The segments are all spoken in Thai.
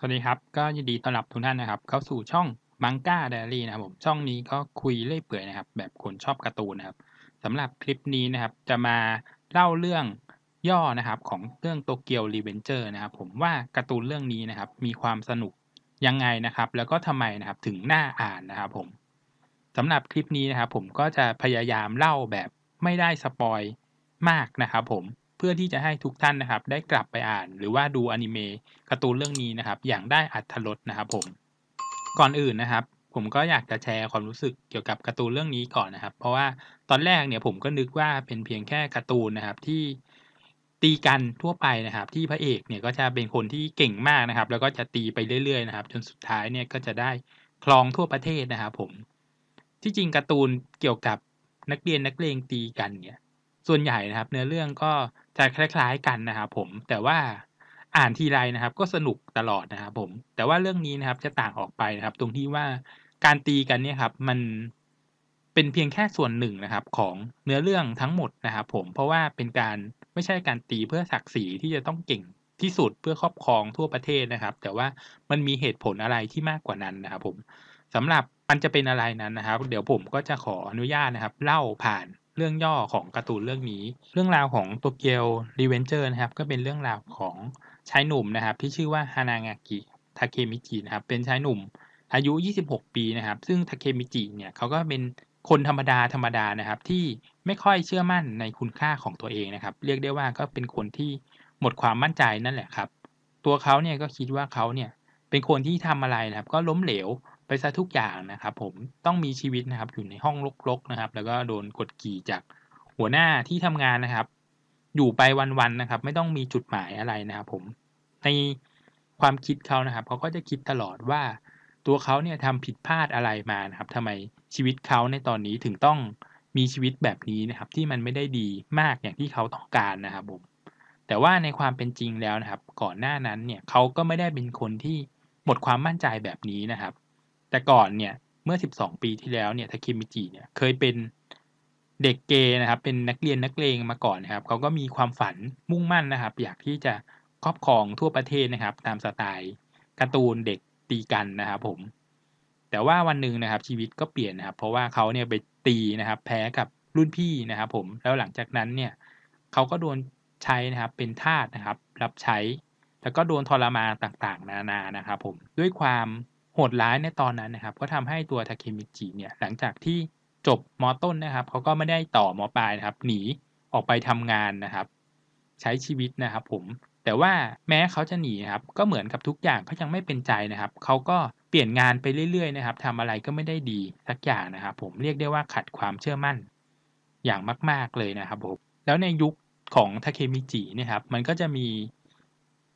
สวัสดีครับก็ยินดีต้อนรับทุกท่านนะครับ เข้าสู่ช่องมังก้าเดลี่นะครับ ผมช่องนี้ก็คุยเรื่อยเปื่อยนะครับ แบบคนชอบการ์ตูนนะครับสำหรับคลิปนี้นะครับ จะมาเล่าเรื่องย่อนะครับ ของเรื่องโตเกียวรีเวนเจอร์นะครับผมว่าการ์ตูนเรื่องนี้นะครับ มีความสนุกยังไงนะครับ แล้วก็ทำไมนะครับถึงน่าอ่านนะครับผมสำหรับคลิปนี้นะครับผมก็จะพยายามเล่าแบบไม่ได้สปอยมากนะครับ ผมเพื่อที่จะให้ทุกท่านนะครับ ได้กลับไปอ่าน หรือว่าดูอนิเมะการ์ตูนเรื่องนี้นะครับ อย่างได้อัธรสนะครับ ผม ก่อนอื่นนะครับ ผมก็อยากจะแชร์ความรู้สึกเกี่ยวกับการ์ตูนเรื่องนี้ก่อนนะครับ เพราะว่าตอนแรกเนี่ยผมก็นึกว่าเป็นเพียงแค่การ์ตูนนะครับ ที่ตีกันทั่วไปนะครับ ที่พระเอกเนี่ยก็จะเป็นคนที่เก่งมากนะครับ แล้วก็จะตีไปเรื่อย ๆนะครับจนสุดท้ายเนี่ยก็จะได้คลองทั่วประเทศนะครับ ผม ที่จริงการ์ตูนเกี่ยวกับนักเรียนนักเลงตีกันเนี่ย ส่วนใหญ่นะครับเนื้อเรื่องก็จะคล้าย ๆ กันนะครับผมแต่ว่าอ่านทีไรนะครับ ก็สนุกตลอดนะครับ ผม แต่ว่าเรื่องนี้นะครับ จะต่างออกไปนะครับ ตรงที่ว่าการตีกันเนี่ยครับ มันเป็นเพียงแค่ส่วนหนึ่งนะครับ ของเนื้อเรื่องทั้งหมดนะครับ ผมเพราะว่าเป็นการไม่ใช่การตีเพื่อศักดิ์ศรีที่จะต้องเก่งที่สุดเพื่อครอบครองทั่วประเทศนะครับ แต่ว่ามันมีเหตุผลอะไรที่มากกว่านั้นนะครับ ผมสำหรับมันจะเป็นอะไรนั้นนะครับ เดี๋ยวผมก็จะขออนุญาตนะครับ เล่าผ่านเรื่องย่อของการ์ตูนเรื่องนี้ เรื่องราวของโตเกียวรีเวนเจอร์นะครับก็เป็นเรื่องราวของชายหนุ่มนะครับที่ชื่อว่าฮานางากิ ทาเคมิจินะครับเป็นชายหนุ่มอายุ 26 ปีนะครับ ซึ่งทาเคมิจิเนี่ยเขาก็เป็นคนธรรมดาธรรมดานะครับ ที่ไม่ค่อยเชื่อมั่นในคุณค่าของตัวเองนะครับเรียกได้ว่าก็เป็นคนที่หมดความมั่นใจนั่นแหละครับ ตัวเขาเนี่ยก็คิดว่าเขาเนี่ยเป็นคนที่ทำอะไรนะครับ ก็ล้มเหลวไปซะทุกอย่างนะครับ ผม ต้องมีชีวิตนะครับ อยู่ในห้องรกๆนะครับ แล้วก็โดนกดขี่จากหัวหน้าที่ทำงานนะครับ อยู่ไปวันๆนะครับ ไม่ต้องมีจุดหมายอะไรนะครับ ผม ในความคิดเขานะครับเขาก็จะคิดตลอดว่าตัวเขาเนี่ยทำผิดพลาดอะไรมานะครับทำไมชีวิตเขาในตอนนี้ถึงต้องมีชีวิตแบบนี้นะครับ ที่มันไม่ได้ดีมากอย่างที่เขาต้องการนะครับ ผม แต่ว่าในความเป็นจริงแล้วนะครับ ก่อนหน้านั้นเนี่ยเขาก็ไม่ได้เป็นคนที่หมดความมั่นใจแบบนี้นะครับแต่ก่อนเนี่ย เมื่อ 12 ปีที่แล้วเนี่ย ทาคิมิจิเนี่ย เคยเป็นเด็กเกย์นะครับ เป็นนักเรียนนักเลงมาก่อนนะครับ เขาก็มีความฝันมุ่งมั่นนะครับ อยากที่จะครอบครองทั่วประเทศนะครับ ตามสไตล์การ์ตูนเด็กตีกันนะครับผม แต่ว่าวันหนึ่งนะครับ ชีวิตก็เปลี่ยนนะครับ เพราะว่าเขาเนี่ยไปตีนะครับ แพ้กับรุ่นพี่นะครับผม แล้วหลังจากนั้นเนี่ย เขาก็โดนใช้นะครับ เป็นทาสนะครับ รับใช้ แล้วก็โดนทรมานต่างๆ นานานะครับ ผม ด้วยความหดร้ายในตอนนั้นนะครับ ก็ทำให้ตัวทาเคมิจิเนี่ย หลังจากที่จบมต้นนะครับเขาก็ไม่ได้ต่อมปลายนะครับ หนีออกไปทำงานนะครับ ใช้ชีวิตนะครับ ผมแต่ว่าแม้เขาจะหนีครับ ก็เหมือนกับทุกอย่างเขายังไม่เป็นใจนะครับเขาก็เปลี่ยนงานไปเรื่อย ๆนะครับ ทำอะไรก็ไม่ได้ดีสักอย่างนะครับ ผมเรียกได้ว่าขัดความเชื่อมั่นอย่างมากๆเลยนะครับผมแล้วในยุคของทาเคมิจินะครับมันก็จะมี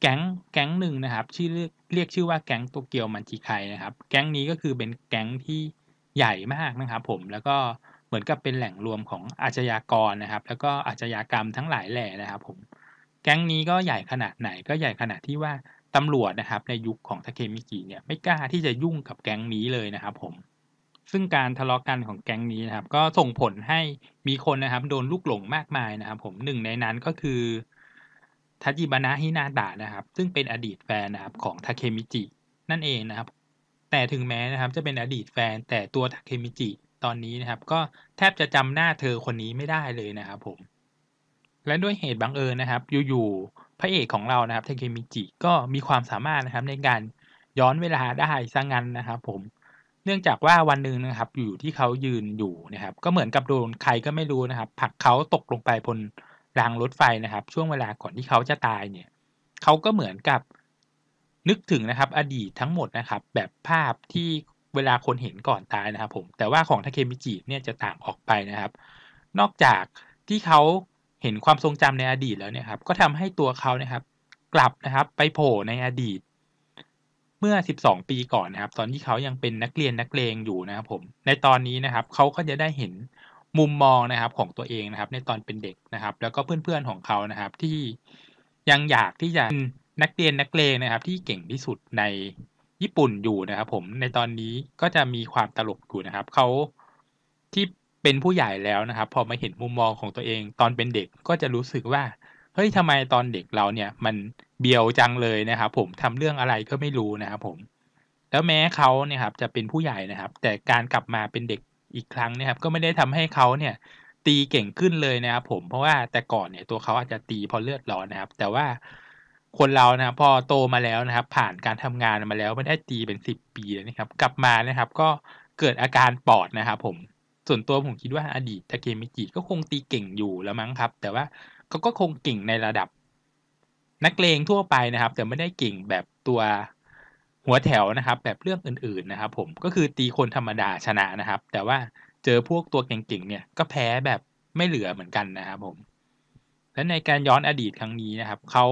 แก๊ง แก๊งหนึ่งนะครับชื่อเรียกชื่อว่าแก๊งโตเกียวมันจิไคนะครับ แก๊งนี้ก็คือเป็นแก๊งที่ใหญ่มากนะครับ ผมแล้วก็เหมือนกับเป็นแหล่งรวมของอาชญากรนะครับ แล้วก็อาชญากรรมทั้งหลายแหล่นะครับ ผม แก๊งนี้ก็ใหญ่ขนาดไหน ก็ใหญ่ขนาดที่ว่าตำรวจนะครับ ในยุคของทาเคมิกิเนี่ย ไม่กล้าที่จะยุ่งกับแก๊งนี้เลยนะครับ ผม ซึ่งการทะเลาะกันของแก๊งนี้นะครับ ก็ส่งผลให้มีคนนะครับ โดนลูกหลงมากมายนะครับ ผมหนึ่งในนั้นก็คือทาจิบานะฮินาตะนะครับ ซึ่งเป็นอดีตแฟนนะครับของทาเคมิจินั่นเองนะครับ แต่ถึงแม้นะครับ จะเป็นอดีตแฟนแต่ตัวทาเคมิจิตอนนี้นะครับ ก็แทบจะจำหน้าเธอคนนี้ไม่ได้เลยนะครับ ผม และด้วยเหตุบังเอิญนะครับอยู่ๆพระเอกของเรานะครับทาเคมิจิก็มีความสามารถนะครับในการย้อนเวลาได้ซะงั้นนะครับ ผมเนื่องจากว่าวันหนึ่งนะครับ อยู่ที่เขายืนอยู่นะครับ ก็เหมือนกับโดนใครก็ไม่รู้นะครับผลักเขาตกลงไปบนรางรถไฟนะครับ ช่วงเวลาก่อนที่เขาจะตายเนี่ยเขาก็เหมือนกับนึกถึงนะครับ อดีตทั้งหมดนะครับ แบบภาพที่เวลาคนเห็นก่อนตายนะครับ ผม แต่ว่าของทาเคมิจิเนี่ยจะต่างออกไปนะครับ นอกจากที่เขาเห็นความทรงจำในอดีตแล้วเนี่ยครับ ก็ทำให้ตัวเขานะครับ กลับนะครับไปโผล่ในอดีต เมื่อ 12 ปีก่อนนะครับ ตอนที่เขายังเป็นนักเรียนนักเลงอยู่นะครับ ผม ในตอนนี้นะครับเขาก็จะได้เห็นมุมมองนะครับของตัวเองนะครับในตอนเป็นเด็กนะครับ แล้วก็เพื่อนๆของเขานะครับ ที่ยังอยากที่จะนนักเรียนนักเลงนะครับ ที่เก่งที่สุดในญี่ปุ่นอยู่นะครับ ผมในตอนนี้ก็จะมีความตลกอยู่นะครับเขาที่เป็นผู้ใหญ่แล้วนะครับ พอมาเห็นมุมมองของตัวเอง ตอนเป็นเด็กก็จะรู้สึกว่าเฮ้ยทำไมตอนเด็กเราเนี่ยมันเบียวจังเลยนะครับ ผมทำเรื่องอะไรก็ไม่รู้นะครับ ผมแล้วแม้เขาเนี่ยครับจะเป็นผู้ใหญ่นะครับ แต่การกลับมาเป็นเด็กอีกครั้งนะครับก็ไม่ได้ทำให้เขาเนี่ย ตีเก่งขึ้นเลยนะครับ ผม เพราะว่าแต่ก่อนเนี่ยตัวเขาอาจจะตีพอเลือดร้อนนะครับ แต่ว่าคนเรานะพอโตมาแล้วนะครับ ผ่านการทำงานมาแล้วไม่ได้ตีเป็นสิบปีนะครับ กลับมานะครับ ก็เกิดอาการปอดนะครับ ผมส่วนตัวผมคิดว่าอดีตทาเคมิจิก็คงตีเก่งอยู่แล้วมั้งครับ แต่ว่าเขาก็คงเก่งในระดับ นักเลงทั่วไปนะครับ แต่ไม่ได้เก่งแบบตัวหัวแถวนะครับ แบบเรื่องอื่นๆนะครับ ผมก็คือตีคนธรรมดาชนะนะครับ แต่ว่าเจอพวกตัวเก่งๆ เนี่ย ก็แพ้แบบไม่เหลือเหมือนกันนะครับ ผม และในการย้อนอดีตครั้งนี้นะครับเขา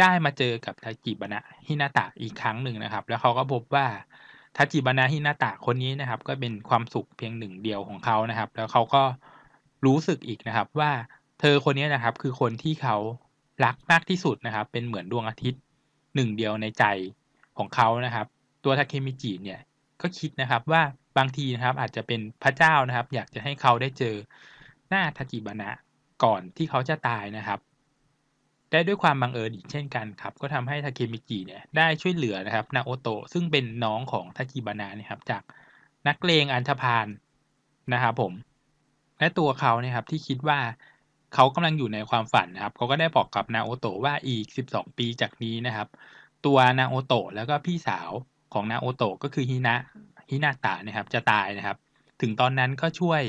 ได้มาเจอกับทาจิบานะฮินาตะอีกครั้งหนึ่งนะครับ แล้วเขาก็พบว่าทาจิบานะฮินาตะคนนี้นะครับ ก็เป็นความสุขเพียงหนึ่งเดียวของเขานะครับ แล้วเขาก็รู้สึกอีกนะครับ ว่าเธอคนนี้นะครับ คือคนที่เขารักมากที่สุดนะครับ เป็นเหมือนดวงอาทิตย์หนึ่งเดียวในใจของเขานะครับ ตัวทาเคมิจิ เนี่ย ก็คิด นะครับ ว่าบางที นะครับ อาจจะเป็นพระเจ้า นะครับ อยากจะให้เขาได้เจอ หน้า ทากิบานะ ก่อนที่เขาจะตาย นะครับ ได้ด้วยความบังเอิญ อีก เช่นกันครับ ก็ทำให้ ทาเคมิจิ เนี่ย ได้ช่วยเหลือ นะครับ นาโอโตะ ซึ่งเป็นน้องของ ทากิบานะนะครับ จากนักเลง อันธพาลนนะครับ ผม และตัวเขาเนี่ยครับ ที่คิดว่า เขากำลังอยู่ในความฝันนะครับ เขาก็ได้ บอกกับ นาโอโตะ ว่าอีก 12 ปีจากนี้นะครับตัวนาโอโตะแล้วก็พี่สาวของนาโอโตะก็คือฮินะฮินาตะนะครับ จะตายนะครับ ถึงตอนนั้นก็ช่วย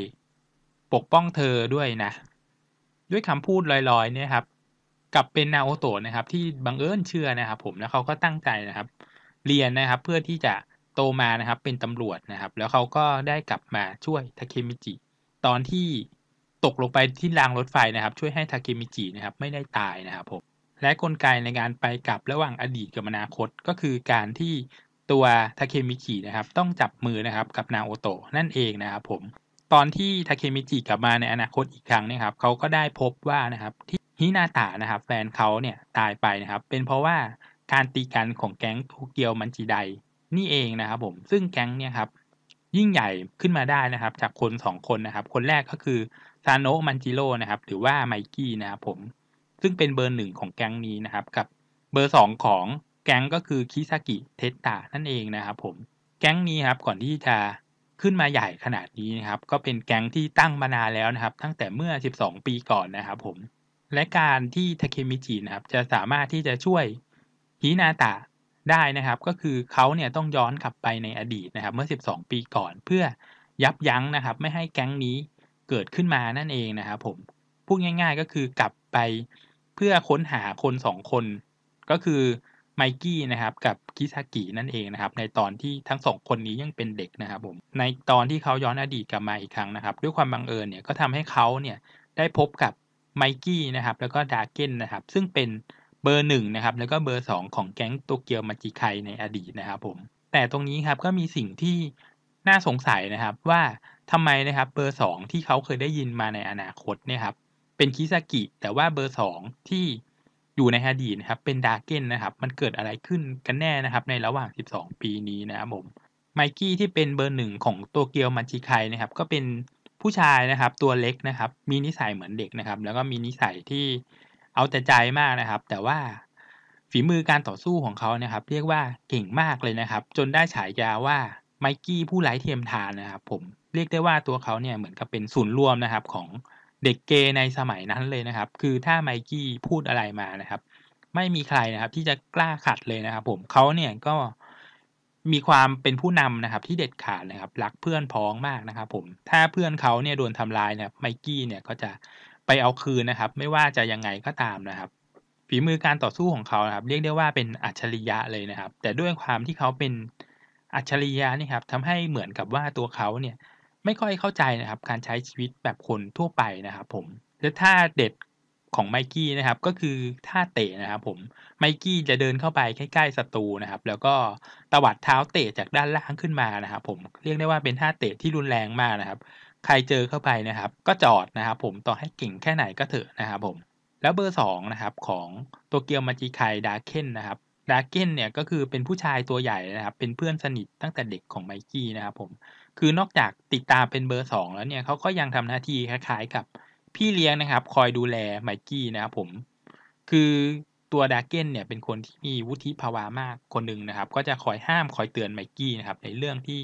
ปกป้องเธอด้วยนะ ด้วยคำพูดลอยๆเนี่ยครับกับเป็นนาโอโตะนะครับ ที่บังเอิญเชื่อนะครับ ผมแล้วเขาก็ตั้งใจนะครับ เรียนนะครับเพื่อที่จะโตมานะครับ เป็นตำรวจนะครับ แล้วเขาก็ได้กลับมาช่วยทาเคมิจิตอนที่ตกลงไปที่รางรถไฟนะครับ ช่วยให้ทาเคมิจินะครับ ไม่ได้ตายนะครับผมและกลไกในการไปกลับระหว่างอดีตกับอนาคตก็คือการที่ตัวทาเคมิจินะครับต้องจับมือนะครับกับนาโอโตะนั่นเองนะครับผม ตอนที่ทาเคมิจิ กลับมาในอนาคตอีกครั้งนะครับเขาก็ได้พบว่านะครับที่ฮินาตะนะครับ แฟนเขาเนี่ยตายไปนะครับ เป็นเพราะว่า การตีกันของแก๊งโตเกียวมันจิไดนี่เองนะครับ ผม ซึ่งแก๊งเนี่ยครับยิ่งใหญ่ขึ้นมาได้นะครับ จากคน2คนนะครับคนแรกก็คือซานโนมันจิโร่นะครับหรือว่าไมกี้นะครับผมซึ่งเป็นเบอร์หนึ่งของแก๊งนี้นะครับ กับเบอร์สองของแก๊งก็คือคิซากิเทสตานั่นเองนะครับ ผมแก๊งนี้ครับก่อนที่จะขึ้นมาใหญ่ขนาดนี้นะครับ ก็เป็นแก๊งที่ตั้งมานานแล้วนะครับ ตั้งแต่เมื่อ 12 ปีก่อนนะครับ ผม และการที่ทาเคมิจินะครับ จะสามารถที่จะช่วยฮินาตะได้นะครับ ก็คือเขาเนี่ยต้องย้อนกลับไปในอดีตนะครับ เมื่อ 12 ปีก่อนเพื่อยับยั้งนะครับ ไม่ให้แก๊งนี้เกิดขึ้นมานั่นเองนะครับ ผมพูดง่ายๆก็คือกลับไปเพื่อค้นหาคนสองคนก็คือไมกี้นะครับ กับคิซากินั่นเองนะครับ ในตอนที่ทั้งสองคนนี้ยังเป็นเด็กนะครับ ผม ในตอนที่เขาย้อนอดีตกลับมาอีกครั้งนะครับ ด้วยความบังเอิญเนี่ยก็ทำให้เขาเนี่ยได้พบกับไมกี้นะครับ แล้วก็ดาเก้นนะครับซึ่งเป็นเบอร์หนึ่งนะครับ แล้วก็เบอร์สองของแก๊งโตเกียวมาจิไคในอดีตนะครับ ผม แต่ตรงนี้ครับก็มีสิ่งที่น่าสงสัยนะครับว่าทำไมนะครับเบอร์สองที่เขาเคยได้ยินมาในอนาคตเนี่ยครับเป็นคิซากิแต่ว่าเบอร์สองที่อยู่ในฮาดีนะครับเป็นดาเก้นนะครับมันเกิดอะไรขึ้นกันแน่นะครับ ในระหว่าง 12 ปีนี้นะครับผม ไมกี้ที่เป็นเบอร์หนึ่งของโตเกียวมัชิคายนะครับ ก็เป็นผู้ชายนะครับ ตัวเล็กนะครับ มีนิสัยเหมือนเด็กนะครับ แล้วก็มีนิสัยที่เอาแต่ใจมากนะครับ แต่ว่าฝีมือการต่อสู้ของเขานะครับ เรียกว่าเก่งมากเลยนะครับ จนได้ฉายาว่าไมกี้ผู้ไร้เทียมทานนะครับ ผมเรียกได้ว่าตัวเขาเนี่ยเหมือนกับเป็นศูนย์รวมนะครับของเด็กเกย์ในสมัยนั้นเลยนะครับ คือถ้าไมกี้พูดอะไรมานะครับ ไม่มีใครนะครับที่จะกล้าขัดเลยนะครับ ผมเขาเนี่ยก็มีความเป็นผู้นำนะครับ ที่เด็ดขาดนะครับ รักเพื่อนพ้องมากนะครับ ผม ถ้าเพื่อนเขาเนี่ยโดนทำลายเนี่ยไมกี้เนี่ยก็จะไปเอาคืนนะครับ ไม่ว่าจะยังไงก็ตามนะครับ ฝีมือการต่อสู้ของเขาครับ เรียกได้ว่าเป็นอัจฉริยะเลยนะครับ แต่ด้วยความที่เขาเป็นอัจฉริยะนี่ครับทำให้เหมือนกับว่าตัวเขาเนี่ยไม่ค่อยเข้าใจนะครับการใช้ชีวิตแบบคนทั่วไปนะครับผมและท่าเด็ดของไมกี้นะครับ ก็คือท่าเตะนะครับผมไมกี้จะเดินเข้าไปใกล้ๆศัตรูนะครับ แล้วก็ตวัดเท้าเตะจากด้านล่างขึ้นมานะครับผมเรียกได้ว่าเป็นท่าเตะที่รุนแรงมากนะครับ ใครเจอเข้าไปนะครับ ก็จอดนะครับผมต่อให้เก่งแค่ไหนก็เถอะนะครับผมแล้วเบอร์2นะครับของตัวเกียวมาจิไคดาเคนนะครับดาเกนเนี่ยก็คือเป็นผู้ชายตัวใหญ่นะครับเป็นเพื่อนสนิทตั้งแต่เด็กของไมกี้นะครับ ผมคือนอกจากติดตามเป็นเบอร์สองแล้วเนี่ยเขาก็ยังทำหน้าที่คล้ายๆกับพี่เลี้ยงนะครับ คอยดูแลไมกี้นะครับผม คือตัวดารเก้นเนี่ย เป็นคนที่มีวุฒิภาวะมากคนหนึ่งนะครับ ก็จะคอยห้ามคอยเตือนไมกี้นะครับ ในเรื่องที่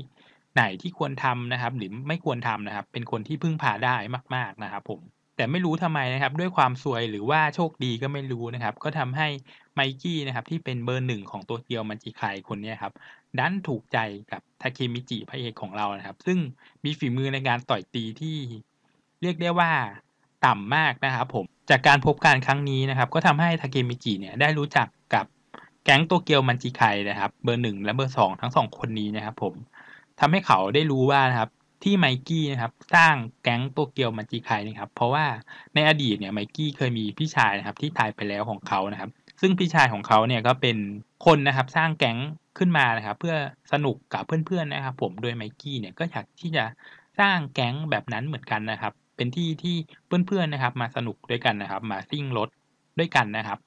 ไหนที่ควรทำนะครับ หรือไม่ควรทำนะครับ เป็นคนที่พึ่งพาได้มาก ๆนะครับ ผม แต่ไม่รู้ทำไมนะครับ ด้วยความซวยหรือว่าโชคดีก็ไม่รู้นะครับ ก็ทำให้ไมกี้นะครับ ที่เป็นเบอร์หนึ่งของตัวเกียวมันจิไคคนนี้ครับดันถูกใจกับทาเคมิจิพระเอกของเรานะครับ ซึ่งมีฝีมือในการต่อยตีที่เรียกได้ว่าต่ำมากนะครับ ผมจากการพบการครั้งนี้นะครับ ก็ทำให้ทาเคมิจิเนี่ย ได้รู้จักกับแก๊งโตเกียวมันจิไคนะครับ เบอร์หนึ่งและเบอร์สองทั้งสองคนนี้นะครับ ผมทำให้เขาได้รู้ว่านะครับ ที่ไมกี้นะครับสร้างแก๊งโตเกียวมันจิไคนะครับ เพราะว่าในอดีตเนี่ยไมกี้เคยมีพี่ชายนะครับ ที่ตายไปแล้วของเขานะครับซึ่งพี่ชายของเขาเนี่ยก็เป็นคนนะครับ สร้างแก๊งขึ้นมานะครับ เพื่อสนุกกับเพื่อนๆนะครับ ผมโดยไมกี้เนี่ยก็อยากที่จะสร้างแก๊งแบบนั้นเหมือนกันนะครับ เป็นที่ที่เพื่อนๆนะครับ มาสนุกด้วยกันนะครับ มาซิ่งรถด้วยกันนะครับ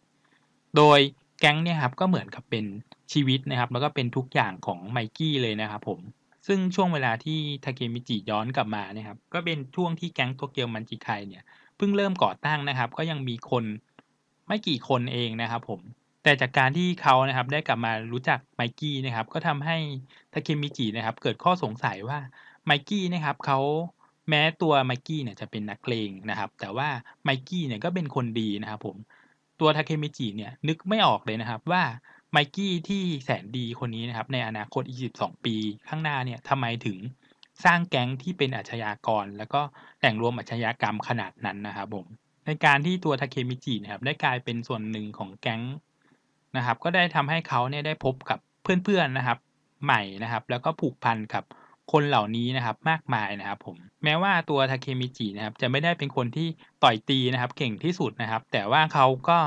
โดยแก๊งเนี่ยครับก็เหมือนกับเป็นชีวิตนะครับ แล้วก็เป็นทุกอย่างของไมกี้เลยนะครับผมซึ่งช่วงเวลาที่ทาเคมิจิย้อนกลับมานะครับ ก็เป็นช่วงที่แก๊งโตเกียวมันจิไคเนี่ยเพิ่งเริ่มก่อตั้งนะครับ ก็ยังมีคนไม่กี่คนเองนะครับผม แต่จากการที่เขานะครับได้กลับมารู้จักไมกี้นะครับ ก็ทำให้ทาเคมิจินะครับ เกิดข้อสงสัยว่าไมกี้นะครับเขาแม้ตัวไมกี้เนี่ยจะเป็นนักเลงนะครับ แต่ว่าไมกี้เนี่ยก็เป็นคนดีนะครับ ผม ตัวทาเคมิจิเนี่ยนึกไม่ออกเลยนะครับ ว่าไมกี้ที่แสนดีคนนี้นะครับในอนาคตอีก12ปี ข้างหน้าเนี่ยทำไมถึงสร้างแก๊งที่เป็นอาชญากร แล้วก็แหล่งรวมอาชญากรรมขนาดนั้นนะครับผมในการที่ตัวทาเคมิจินะครับ ได้กลายเป็นส่วนหนึ่งของแก๊งนะครับ ก็ได้ทำให้เขาเนี่ยได้พบกับเพื่อนๆนะครับ ใหม่นะครับ แล้วก็ผูกพันกับคนเหล่านี้นะครับ มากมายนะครับผมแม้ว่าตัวทาเคมิจินะครับ จะไม่ได้เป็นคนที่ต่อยตีนะครับเก่งที่สุดนะครับ แต่ว่าเขาก็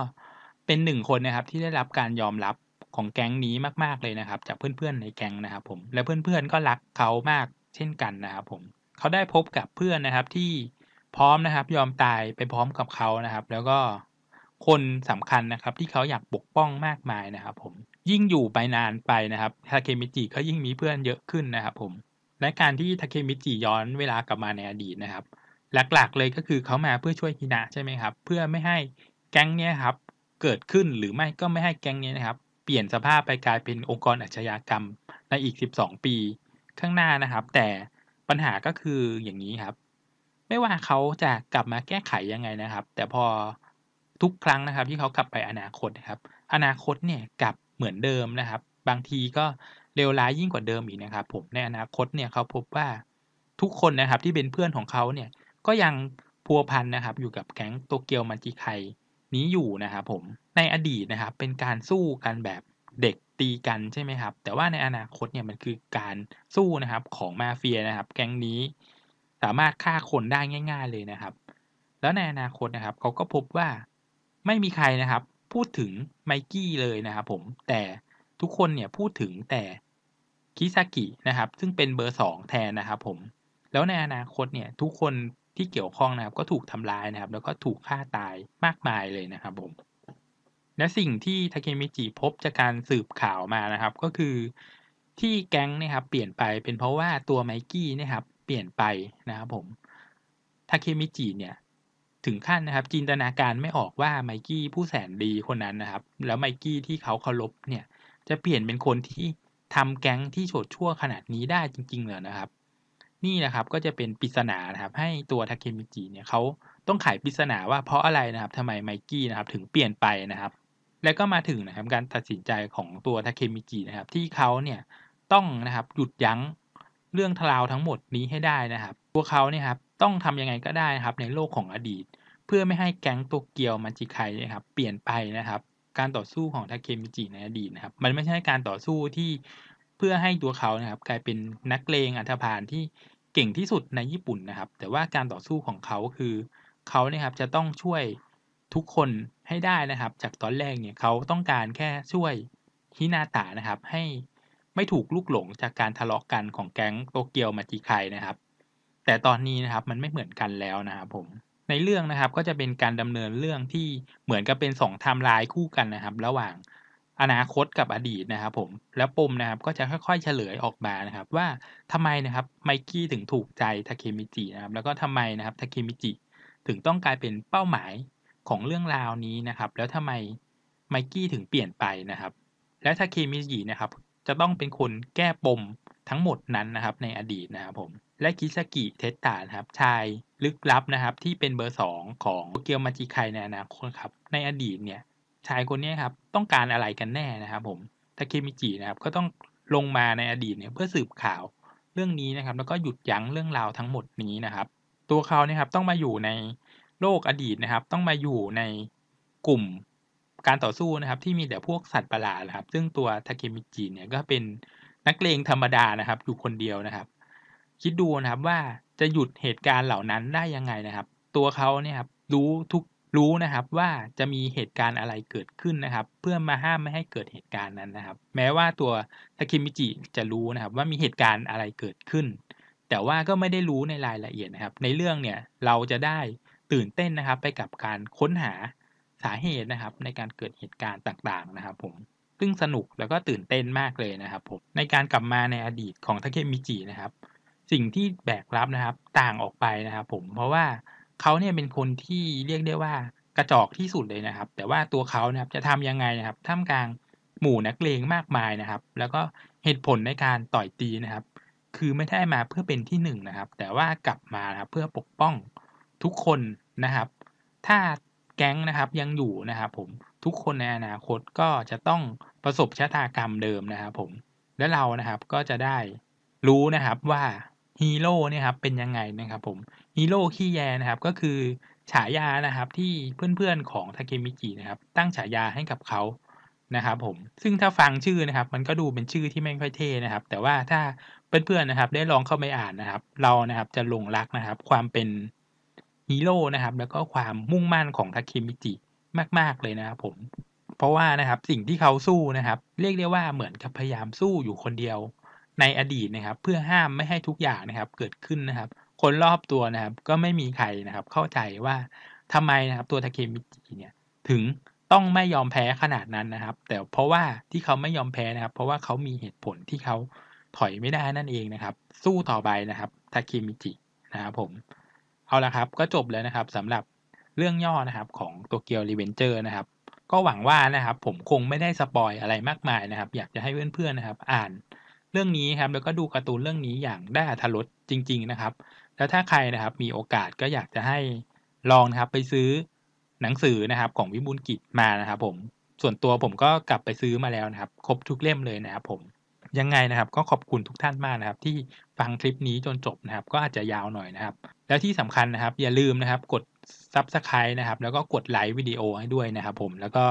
เป็นหนึ่งคนนะครับ ที่ได้รับการยอมรับของแก๊งนี้มาก ๆเลยนะครับจากเพื่อนๆในแก๊งนะครับ ผมและเพื่อนๆ ก็รักเขามากเช่นกันนะครับผมเขาได้พบกับเพื่อนนะครับที่พร้อมนะครับยอมตายไปพร้อมกับเขานะครับ แล้วก็คนสำคัญนะครับ ที่เขาอยากปกป้องมากมายนะครับ ผมยิ่งอยู่ไปนานไปนะครับทาเคมิจิก็ยิ่งมีเพื่อนเยอะขึ้นนะครับ ผมและการที่ทาเคมิจิย้อนเวลากลับมาในอดีตนะครับ หลักๆ เลยก็คือเขามาเพื่อช่วยฮินะใช่ไหมครับ เพื่อไม่ให้แก๊งเนี้ยครับ เกิดขึ้นหรือไม่ก็ไม่ให้แก๊งนี้นะครับ เปลี่ยนสภาพไปกลายเป็นองค์กรอาชญากรรมในอีก 12 ปี ข้างหน้านะครับ แต่ปัญหาก็คืออย่างนี้ครับไม่ว่าเขาจะกลับมาแก้ไขยังไงนะครับ แต่พอทุกครั้งนะครับ ที่เขากลับไปอนาคตนะครับ อนาคตเนี่ยกลับเหมือนเดิมนะครับ บางทีก็เลวร้ายยิ่งกว่าเดิมอีกนะครับ ผมในอนาคตเนี่ยเขาพบว่าทุกคนนะครับ ที่เป็นเพื่อนของเขาเนี่ย ก็ยังพัวพันนะครับ อยู่กับแก๊งโตเกียวมันจิไคนี้อยู่นะครับ ผมในอดีตนะครับ เป็นการสู้กันแบบเด็กตีกันใช่ไหมครับ แต่ว่าในอนาคตเนี่ยมันคือการสู้นะครับ ของมาเฟียนะครับ แก๊งนี้สามารถฆ่าคนได้ง่าย ๆเลยนะครับ แล้วในอนาคตนะครับเขาก็พบว่าไม่มีใครนะครับ พูดถึงไมกี้เลยนะครับ ผม แต่ทุกคนเนี่ยพูดถึงแต่คิซากินะครับ ซึ่งเป็นเบอร์สองแทนนะครับ ผม แล้วในอนาคตเนี่ย ทุกคนที่เกี่ยวข้องนะครับก็ถูกทำลายนะครับ แล้วก็ถูกฆ่าตายมากมายเลยนะครับ ผม และสิ่งที่ทาเคมิจิพบจากการสืบข่าวมานะครับ ก็คือที่แก๊งนะครับ เปลี่ยนไปเป็นเพราะว่าตัวไมกี้นะครับเปลี่ยนไปนะครับผม ทาเคมิจิเนี่ยถึงขั้นนะครับจินตนาการไม่ออกว่าไมกี้ผู้แสนดีคนนั้นนะครับ แล้วไมกี้ที่เขาเคารพเนี่ย จะเปลี่ยนเป็นคนที่ทำแก๊งที่โฉดชั่วขนาดนี้ได้จริง ๆเลยนะครับ นี่นะครับก็จะเป็นปริศนานะครับให้ตัวทาเคมิจิเนี่ยเขาต้องไขปริศนาว่าเพราะอะไรนะครับทำไมไมกี้นะครับ ถึงเปลี่ยนไปนะครับ แล้วก็มาถึงนะครับ การตัดสินใจของตัวทาเคมิจินะครับ ที่เขาเนี่ยต้องนะครับหยุดยั้งเรื่องทราวทั้งหมดนี้ให้ได้นะครับพวกเขาเนี่ยครับต้องทํำยังไงก็ได้ครับ ในโลกของอดีต เพื่อไม่ให้แก๊งตัวเกียวมันจิไคนะครับ เปลี่ยนไปนะครับ การต่อสู้ของทาเคมิจิในอดีตนะครับ มันไม่ใช่การต่อสู้ที่เพื่อให้ตัวเขานะครับ กลายเป็นนักเลงอันธพาลที่เก่งที่สุดในญี่ปุ่นนะครับ แต่ว่าการต่อสู้ของเขาคือเขาเนี่ยครับจะต้องช่วยทุกคนให้ได้นะครับ จากตอนแรกเนี่ยเขาต้องการแค่ช่วยฮินาตะนะครับให้ไม่ถูกลูกหลงจากการทะเลาะกันของแก๊งโตเกียวมาจิไคนะครับ แต่ตอนนี้นะครับมันไม่เหมือนกันแล้วนะครับผม ในเรื่องนะครับก็จะเป็นการดำเนินเรื่องที่เหมือนกับเป็นสองไทม์ไลน์คู่กันนะครับ ระหว่างอนาคตกับอดีตนะครับ ผม แล้วปมนะครับก็จะค่อยๆ เฉลยออกมานะครับ ว่าทำไมนะครับไมกี้ถึงถูกใจทาเคมิจินะครับแล้วก็ทำไมนะครับทาเคมิจิ ถึงต้องกลายเป็นเป้าหมายของเรื่องราวนี้นะครับ แล้วทำไมไมกี้ถึงเปลี่ยนไปนะครับ และทาเคมิจินะครับจะต้องเป็นคนแก้ปมทั้งหมดนั้นนะครับ ในอดีตนะครับผมและคิซากิเทสตาครับชายลึกลับนะครับ ที่เป็นเบอร์2ของโตเกียวมาจิไคในอนาคตครับในอดีตเนี่ยชายคนนี้ครับต้องการอะไรกันแน่นะครับผมทาเคมิจินะครับก็ต้องลงมาในอดีตเนี่ยเพื่อสืบข่าวเรื่องนี้นะครับ แล้วก็หยุดยั้งเรื่องราวทั้งหมดนี้นะครับ ตัวเขาเนี่ยครับต้องมาอยู่ในโลกอดีตนะครับ ต้องมาอยู่ในกลุ่มการต่อสู้นะครับที่มีแต่พวกสัตว์ประหลาดนะครับ ซึ่งตัวทาเคมิจิ เนี่ยก็เป็นนักเลงธรรมดานะครับอยู่คนเดียวนะครับ คิดดูนะครับว่าจะหยุดเหตุการณ์เหล่านั้นได้ยังไงนะครับ ตัวเขาเนี่ยครับรู้ทุกรู้นะครับว่าจะมีเหตุการณ์อะไรเกิดขึ้นนะครับ เพื่อมาห้ามไม่ให้เกิดเหตุการณ์นั้นนะครับ แม้ว่าตัวทาคมิจิจะรู้นะครับว่ามีเหตุการณ์อะไรเกิดขึ้น แต่ว่าก็ไม่ได้รู้ในรายละเอียดนะครับ ในเรื่องเนี่ยเราจะได้ตื่นเต้นนะครับ ไปกับการค้นหาาเหตุนะครับในการเกิดเหตุการณ์ต่างๆนะครับผมซึ่งสนุกแล้วก็ตื่นเต้นมากเลยนะครับผมในการกลับมาในอดีตของทาเคมิจินะครับ สิ่งที่แบกรับนะครับต่างออกไปนะครับผมเพราะว่าเขาเนี่ยเป็นคนที่เรียกได้ว่ากระจอกที่สุดเลยนะครับ แต่ว่าตัวเขานะครับจะทำยังไงนะครับท่ามกลางหมู่นักเลงมากมายนะครับ แล้วก็เหตุผลในการต่อยตีนะครับ คือไม่ได้มาเพื่อเป็นที่หนึ่งนะครับแต่ว่ากลับมาครับเพื่อปกป้องทุกคนนะครับ ถ้าแก๊งนะครับยังอยู่นะครับผมทุกคนในอนาคตก็จะต้องประสบชะตากรรมเดิมนะครับผมและเรานะครับก็จะได้รู้นะครับว่าฮีโร่เนี่ยครับเป็นยังไงนะครับผมฮีโร่ขี้แยนะครับก็คือ ฉายานะครับที่เพื่อนๆของทาเคมิกินะครับ ตั้งฉายาให้กับเขานะครับผมซึ่งถ้าฟังชื่อนะครับมันก็ดูเป็นชื่อที่ไม่ค่อยเท่นะครับ แต่ว่าถ้าเพื่อนๆนะครับ ได้ลองเข้าไปอ่านนะครับ เรานะครับจะหลงรักนะครับความเป็นฮีโร่นะครับแล้วก็ความมุ่งมั่นของทาเคมิจิมากๆเลยนะครับผมเพราะว่านะครับสิ่งที่เขาสู้นะครับ เรียกได้ว่าเหมือนกับพยายามสู้อยู่คนเดียวในอดีตนะครับ เพื่อห้ามไม่ให้ทุกอย่างนะครับเกิดขึ้นนะครับ คนรอบตัวนะครับก็ไม่มีใครนะครับเข้าใจว่าทำไมนะครับตัวทาเคมิจิเนี่ยถึงต้องไม่ยอมแพ้ขนาดนั้นนะครับแต่เพราะว่าที่เขาไม่ยอมแพ้นะครับ เพราะว่าเขามีเหตุผลที่เขาถอยไม่ได้นั่นเองนะครับ สู้ต่อไปนะครับทาเคมิจินะครับผมเอาละครับก็จบแล้วนะครับสำหรับเรื่องย่อนะครับของโตเกียวรีเวนเจอร์นะครับก็หวังว่านะครับผมคงไม่ได้สปอยอะไรมากมายนะครับอยากจะให้เพื่อนๆนะครับ อ่านเรื่องนี้ครับแล้วก็ดูการ์ตูนเรื่องนี้อย่างได้อัธรสจริงๆนะครับแล้วถ้าใครนะครับมีโอกาสก็อยากจะให้ลองนะครับไปซื้อหนังสือนะครับ ของวิบูลกิจมานะครับผมส่วนตัวผมก็กลับไปซื้อมาแล้วนะครับ ครบทุกเล่มเลยนะครับผมยังไงนะครับก็ขอบคุณทุกท่านมากนะครับ ที่ฟังคลิปนี้จนจบนะครับก็อาจจะยาวหน่อยนะครับ แล้วที่สำคัญนะครับ อย่าลืมนะครับกดซับสไคร b e นะครับ แล้วก็กดไลค์วิดีโอให้ด้วยนะครับ ผมแล้วก็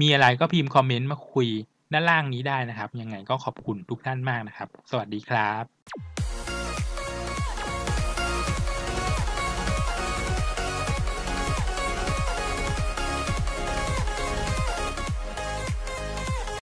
มีอะไรก็พิมพ์คอมเมนต์มาคุยด้านล่างนี้ได้นะครับ ยังไงก็ขอบคุณทุกท่านมากนะครับ สวัสดีครับ